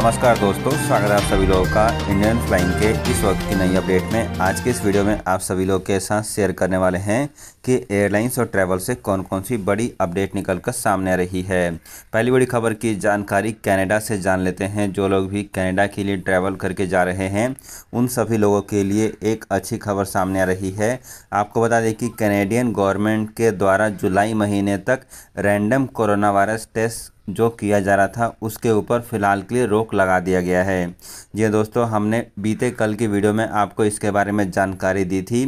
नमस्कार दोस्तों स्वागत है आप सभी लोगों का इंडियन फ्लाइंग के इस वक्त की नई अपडेट में आज के इस वीडियो में आप सभी लोगों के साथ शेयर करने वाले हैं कि एयरलाइंस और ट्रैवल से कौन कौन सी बड़ी अपडेट निकल कर सामने आ रही है पहली बड़ी खबर की जानकारी कनाडा से जान लेते हैं जो लोग भी कनाडा के लिए ट्रैवल करके जा रहे हैं उन सभी लोगों के लिए एक अच्छी खबर सामने आ रही है आपको बता दें कि कैनेडियन गवर्नमेंट के द्वारा जुलाई महीने तक रैंडम कोरोना वायरस टेस्ट जो किया जा रहा था उसके ऊपर फ़िलहाल के लिए रोक लगा दिया गया है जी हाँ दोस्तों हमने बीते कल की वीडियो में आपको इसके बारे में जानकारी दी थी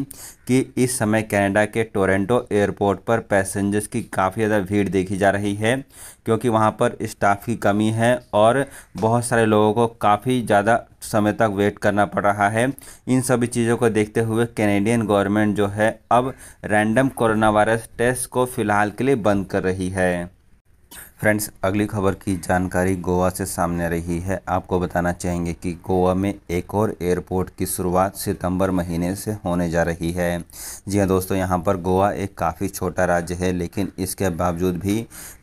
कि इस समय कनाडा के टोरंटो एयरपोर्ट पर पैसेंजर्स की काफ़ी ज़्यादा भीड़ देखी जा रही है क्योंकि वहाँ पर स्टाफ की कमी है और बहुत सारे लोगों को काफ़ी ज़्यादा समय तक वेट करना पड़ रहा है इन सभी चीज़ों को देखते हुए कैनेडियन गवर्नमेंट जो है अब रैंडम कोरोना वायरस टेस्ट को फ़िलहाल के लिए बंद कर रही है फ्रेंड्स अगली खबर की जानकारी गोवा से सामने रही है आपको बताना चाहेंगे कि गोवा में एक और एयरपोर्ट की शुरुआत सितंबर महीने से होने जा रही है जी हाँ दोस्तों यहाँ पर गोवा एक काफ़ी छोटा राज्य है लेकिन इसके बावजूद भी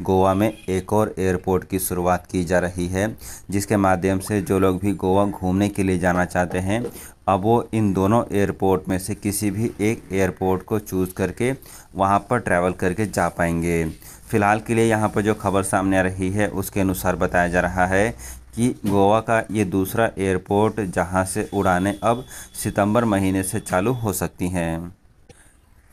गोवा में एक और एयरपोर्ट की शुरुआत की जा रही है जिसके माध्यम से जो लोग भी गोवा घूमने के लिए जाना चाहते हैं अब वो इन दोनों एयरपोर्ट में से किसी भी एक एयरपोर्ट को चूज़ करके वहाँ पर ट्रैवल करके जा पाएंगे फ़िलहाल के लिए यहाँ पर जो खबर सामने आ रही है उसके अनुसार बताया जा रहा है कि गोवा का ये दूसरा एयरपोर्ट जहाँ से उड़ानें अब सितंबर महीने से चालू हो सकती हैं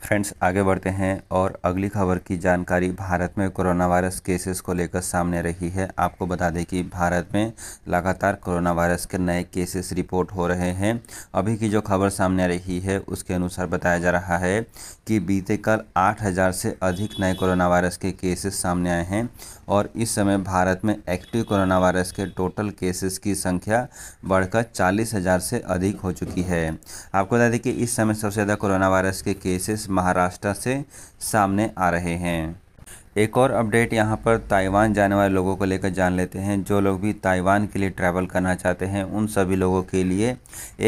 फ्रेंड्स आगे बढ़ते हैं और अगली खबर की जानकारी भारत में कोरोना वायरस केसेस को लेकर सामने रही है आपको बता दें कि भारत में लगातार कोरोना वायरस के नए केसेस रिपोर्ट हो रहे हैं अभी की जो खबर सामने रही है उसके अनुसार बताया जा रहा है कि बीते कल 8000 से अधिक नए कोरोना वायरस के केसेस सामने आए हैं और इस समय भारत में एक्टिव कोरोना वायरस के टोटल केसेस की संख्या बढ़कर चालीस से अधिक हो चुकी है आपको बता दें कि इस समय सबसे ज़्यादा कोरोना वायरस के केसेस महाराष्ट्र से सामने आ रहे हैं एक और अपडेट यहाँ पर ताइवान जाने वाले लोगों को लेकर जान लेते हैं जो लोग भी ताइवान के लिए ट्रैवल करना चाहते हैं उन सभी लोगों के लिए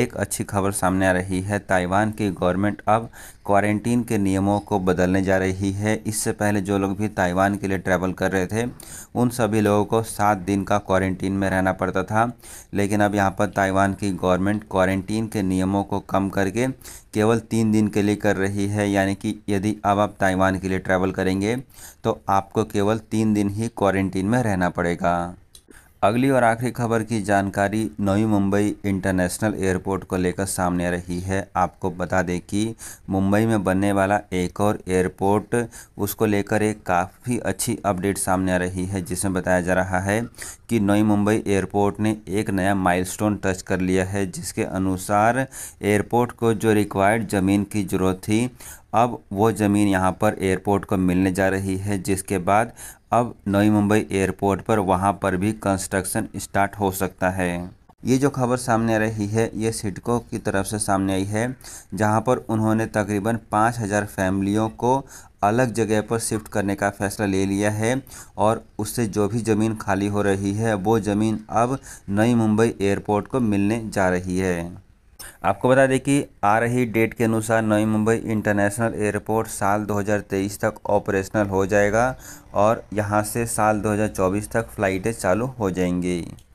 एक अच्छी खबर सामने आ रही है ताइवान की गवर्नमेंट अब क्वारंटीन के नियमों को बदलने जा रही है इससे पहले जो लोग भी ताइवान के लिए ट्रैवल कर रहे थे उन सभी लोगों को सात दिन का क्वारंटीन में रहना पड़ता था लेकिन अब यहाँ पर ताइवान की गवर्नमेंट क्वारंटीन के नियमों को कम करके केवल तीन दिन के लिए कर रही है यानी कि यदि अब आप ताइवान के लिए ट्रैवल करेंगे तो आपको केवल तीन दिन ही क्वारंटीन में रहना पड़ेगा अगली और आखिरी खबर की जानकारी नई मुंबई इंटरनेशनल एयरपोर्ट को लेकर सामने आ रही है आपको बता दें कि मुंबई में बनने वाला एक और एयरपोर्ट उसको लेकर एक काफ़ी अच्छी अपडेट सामने आ रही है जिसमें बताया जा रहा है कि नई मुंबई एयरपोर्ट ने एक नया माइलस्टोन टच कर लिया है जिसके अनुसार एयरपोर्ट को जो रिक्वायर्ड ज़मीन की ज़रूरत थी अब वो ज़मीन यहाँ पर एयरपोर्ट को मिलने जा रही है जिसके बाद अब नई मुंबई एयरपोर्ट पर वहां पर भी कंस्ट्रक्शन स्टार्ट हो सकता है ये जो खबर सामने आ रही है ये सिडको की तरफ से सामने आई है जहां पर उन्होंने तकरीबन 5000 फैमिलियों को अलग जगह पर शिफ्ट करने का फैसला ले लिया है और उससे जो भी ज़मीन खाली हो रही है वो ज़मीन अब नई मुंबई एयरपोर्ट को मिलने जा रही है आपको बता दें कि आ रही डेट के अनुसार नई मुंबई इंटरनेशनल एयरपोर्ट साल 2023 तक ऑपरेशनल हो जाएगा और यहां से साल 2024 तक फ़्लाइटें चालू हो जाएंगी